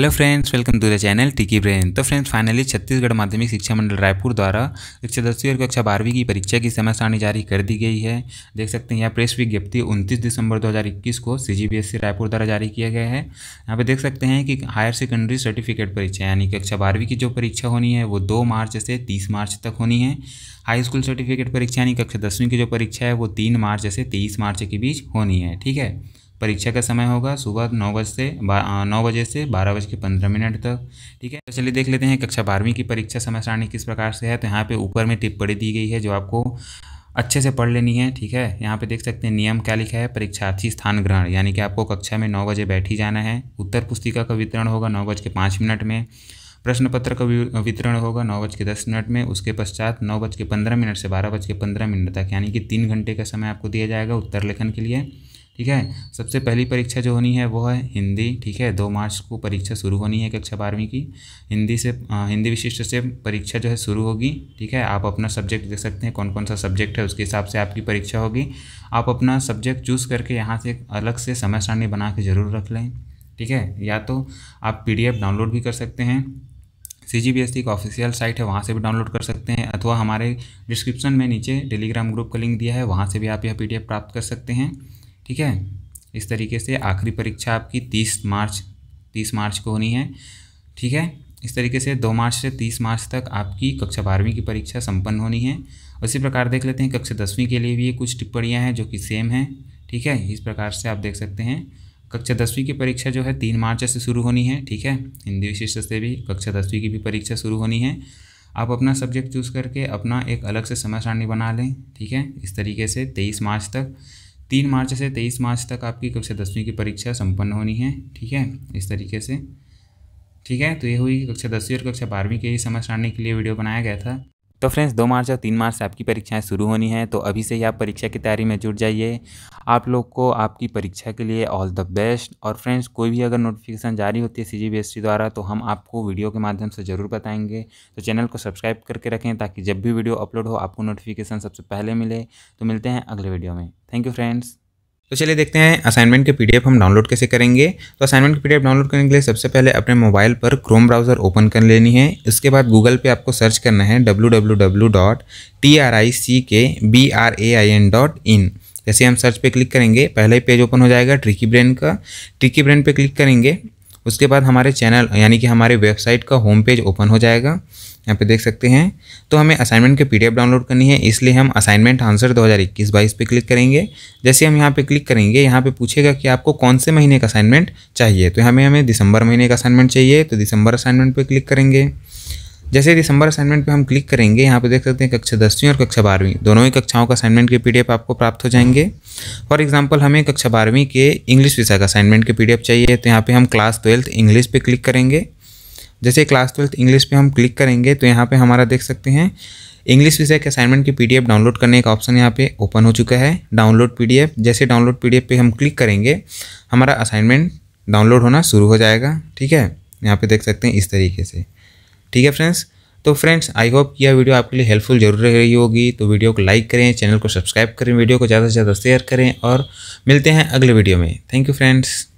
hello friends welcome to the channel Tricky Brain तो friends finally Chhattisgarh Madhyamik Shiksha मंडल रायपुर द्वारा कक्षा दसवीं और कक्षा बारहवीं की परीक्षा की समय सारणी जारी कर दी गई है देख सकते हैं यहाँ प्रेस विज्ञप्ति 29 दिसंबर 2021 को सीजीबीएसई रायपुर द्वारा जारी किया गया है यहाँ पर देख सकते हैं कि हायर सेकेंडरी सर्टिफिकेट परीक्षा यानी कक्षा बारहवीं की जो परीक्षा होनी है वो दो मार्च से तीस मार्च तक होनी है हाई स्कूल सर्टिफिकेट परीक्षा यानी कक्षा दसवीं की जो परीक्षा है वो तीन मार्च से तेईस मार्च के बीच होनी है ठीक है परीक्षा का समय होगा सुबह नौ बजे से नौ बजे से बारह बज के पंद्रह मिनट तक ठीक है तो चलिए देख लेते हैं कक्षा बारहवीं की परीक्षा समय सारणी किस प्रकार से है तो यहाँ पे ऊपर में टिप्पणी दी गई है जो आपको अच्छे से पढ़ लेनी है ठीक है यहाँ पे देख सकते हैं नियम क्या लिखा है परीक्षार्थी स्थान ग्रहण यानी कि आपको कक्षा में नौ बजे बैठ ही जाना है उत्तर पुस्तिका का वितरण होगा नौ बज के पाँच मिनट में प्रश्न पत्र का वितरण होगा नौ बज के दस मिनट में उसके पश्चात नौ बज के पंद्रह मिनट से बारह बज के पंद्रह मिनट तक यानी कि तीन घंटे का समय आपको दिया जाएगा उत्तर लेखन के लिए ठीक है सबसे पहली परीक्षा जो होनी है वो है हिंदी ठीक है दो मार्च को परीक्षा शुरू होनी है कक्षा बारहवीं की हिंदी से आ, हिंदी विशिष्ट से परीक्षा जो है शुरू होगी ठीक है आप अपना सब्जेक्ट देख सकते हैं कौन कौन सा सब्जेक्ट है उसके हिसाब से आपकी परीक्षा होगी आप अपना सब्जेक्ट चूज़ करके यहाँ से अलग से समय सारणी बना के ज़रूर रख लें ठीक है या तो आप पी डाउनलोड भी कर सकते हैं C G B S T का ऑफिशियल साइट है वहाँ से भी डाउनलोड कर सकते हैं अथवा हमारे डिस्क्रिप्शन में नीचे टेलीग्राम ग्रुप का लिंक दिया है वहाँ से भी आप यह पी प्राप्त कर सकते हैं ठीक है इस तरीके से आखिरी परीक्षा आपकी तीस मार्च तीस मार्च को होनी है ठीक है इस तरीके से दो मार्च से तीस मार्च तक आपकी कक्षा बारहवीं की परीक्षा संपन्न होनी है उसी प्रकार देख लेते हैं कक्षा दसवीं के लिए भी ये कुछ टिप्पणियाँ हैं जो कि सेम हैं ठीक है इस प्रकार से आप देख सकते हैं कक्षा दसवीं की परीक्षा जो है तीन मार्च से शुरू होनी है ठीक है हिंदी विशिष्ट से भी कक्षा दसवीं की भी परीक्षा शुरू होनी है आप अपना सब्जेक्ट चूज़ करके अपना एक अलग से समय सारणी बना लें ठीक है इस तरीके से तेईस मार्च तक तीन मार्च से तेईस मार्च तक आपकी कक्षा दसवीं की परीक्षा संपन्न होनी है ठीक है इस तरीके से ठीक है तो ये हुई कक्षा दसवीं और कक्षा बारहवीं के ही समय सारणी के लिए वीडियो बनाया गया था तो फ्रेंड्स दो मार्च और तीन मार्च से आपकी परीक्षाएं शुरू होनी हैं तो अभी से ही आप परीक्षा की तैयारी में जुट जाइए आप लोग को आपकी परीक्षा के लिए ऑल द बेस्ट और फ्रेंड्स कोई भी अगर नोटिफिकेशन जारी होती है सी जी सीजीबीएसई द्वारा तो हम आपको वीडियो के माध्यम से ज़रूर बताएंगे तो चैनल को सब्सक्राइब करके रखें ताकि जब भी वीडियो अपलोड हो आपको नोटिफिकेशन सबसे पहले मिले तो मिलते हैं अगले वीडियो में थैंक यू फ्रेंड्स तो चलिए देखते हैं असाइनमेंट के पीडीएफ हम डाउनलोड कैसे करेंगे तो असाइनमेंट के पीडीएफ डाउनलोड करने के लिए सबसे पहले अपने मोबाइल पर क्रोम ब्राउज़र ओपन कर लेनी है इसके बाद गूगल पे आपको सर्च करना है W W W dot T R I C K B R A I N dot in जैसे हम सर्च पे क्लिक करेंगे पहला ही पेज ओपन हो जाएगा ट्रिकी ब्रेन का ट्रिकी ब्रेन पे क्लिक करेंगे उसके बाद हमारे चैनल यानी कि हमारे वेबसाइट का होम पेज ओपन हो जाएगा यहाँ पे देख सकते हैं तो हमें असाइनमेंट की पीडीएफ डाउनलोड करनी है इसलिए हम असाइनमेंट आंसर 2021 22 पे क्लिक करेंगे जैसे हम यहाँ पे क्लिक करेंगे यहाँ पे पूछेगा कि आपको कौन से महीने का असाइनमेंट चाहिए तो हमें हमें दिसंबर महीने का असाइनमेंट चाहिए तो दिसंबर असाइनमेंट पर क्लिक करेंगे जैसे दिसंबर असाइनमेंट पे हम क्लिक करेंगे यहाँ पे देख सकते हैं कक्षा दसवीं और कक्षा बारहवीं दोनों ही कक्षाओं का असाइनमेंट के पीडीएफ आपको प्राप्त हो जाएंगे फॉर एग्जांपल हमें कक्षा बारहवीं के इंग्लिश विषय का असाइनमेंट के पीडीएफ चाहिए तो यहाँ पे हम क्लास ट्वेल्थ इंग्लिश पे क्लिक करेंगे जैसे क्लास ट्वेल्थ इंग्लिश पर हम क्लिक करेंगे तो यहाँ पर हमारा देख सकते हैं इंग्लिश विषय के असाइनमेंट की पी डाउनलोड करने का ऑप्शन यहाँ पे ओपन हो चुका है डाउनलोड पी जैसे डाउनलोड पी पे हम क्लिक करेंगे हमारा असाइनमेंट डाउनलोड होना शुरू हो जाएगा ठीक है यहाँ पर देख सकते हैं इस तरीके से ठीक है फ्रेंड्स तो फ्रेंड्स आई होप यह वीडियो आपके लिए हेल्पफुल जरूर रही होगी तो वीडियो को लाइक करें चैनल को सब्सक्राइब करें वीडियो को ज़्यादा से ज़्यादा शेयर करें और मिलते हैं अगले वीडियो में थैंक यू फ्रेंड्स